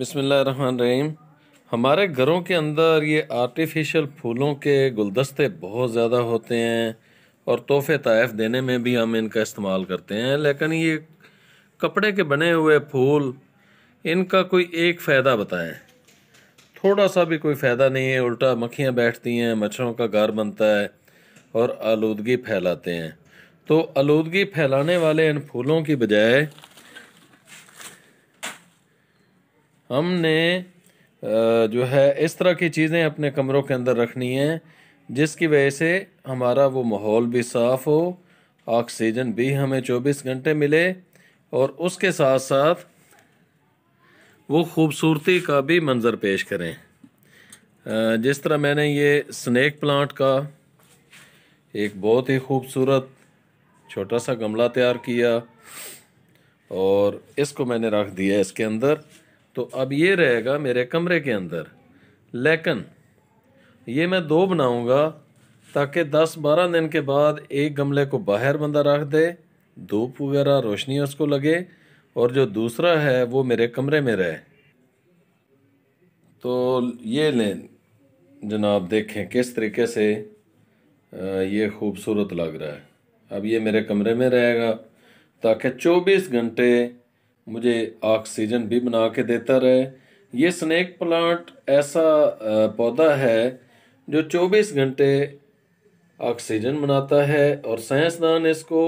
रहीम हमारे घरों के अंदर ये आर्टिफिशियल फूलों के गुलदस्ते बहुत ज़्यादा होते हैं और तोहफ़े तयफ़ देने में भी हम इनका इस्तेमाल करते हैं लेकिन ये कपड़े के बने हुए फूल इनका कोई एक फ़ायदा बताएं थोड़ा सा भी कोई फ़ायदा नहीं है उल्टा मक्खियाँ बैठती हैं मच्छरों का घर बनता है और आलूदगी फैलाते हैं तो आलूदगी फैलाने वाले इन फूलों की बजाय हमने जो है इस तरह की चीज़ें अपने कमरों के अंदर रखनी हैं जिसकी वजह से हमारा वो माहौल भी साफ़ हो ऑक्सीजन भी हमें 24 घंटे मिले और उसके साथ साथ वो खूबसूरती का भी मंज़र पेश करें जिस तरह मैंने ये स्नैक प्लांट का एक बहुत ही खूबसूरत छोटा सा गमला तैयार किया और इसको मैंने रख दिया इसके अंदर तो अब ये रहेगा मेरे कमरे के अंदर लेकिन ये मैं दो बनाऊंगा ताकि 10-12 दिन के बाद एक गमले को बाहर बंदा रख दे धूप वगैरह रोशनी उसको लगे और जो दूसरा है वो मेरे कमरे में रहे तो ये लें जनाब देखें किस तरीके से ये खूबसूरत लग रहा है अब ये मेरे कमरे में रहेगा ताकि 24 घंटे मुझे ऑक्सीजन भी बना के देता रहे ये स्नैक प्लांट ऐसा पौधा है जो 24 घंटे ऑक्सीजन बनाता है और साइंसदान इसको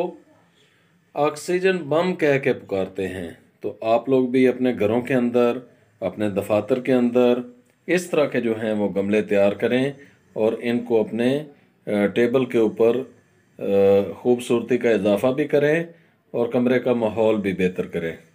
ऑक्सीजन बम कह के पुकारते हैं तो आप लोग भी अपने घरों के अंदर अपने दफातर के अंदर इस तरह के जो हैं वो गमले तैयार करें और इनको अपने टेबल के ऊपर खूबसूरती का इजाफा भी करें और कमरे का माहौल भी बेहतर करें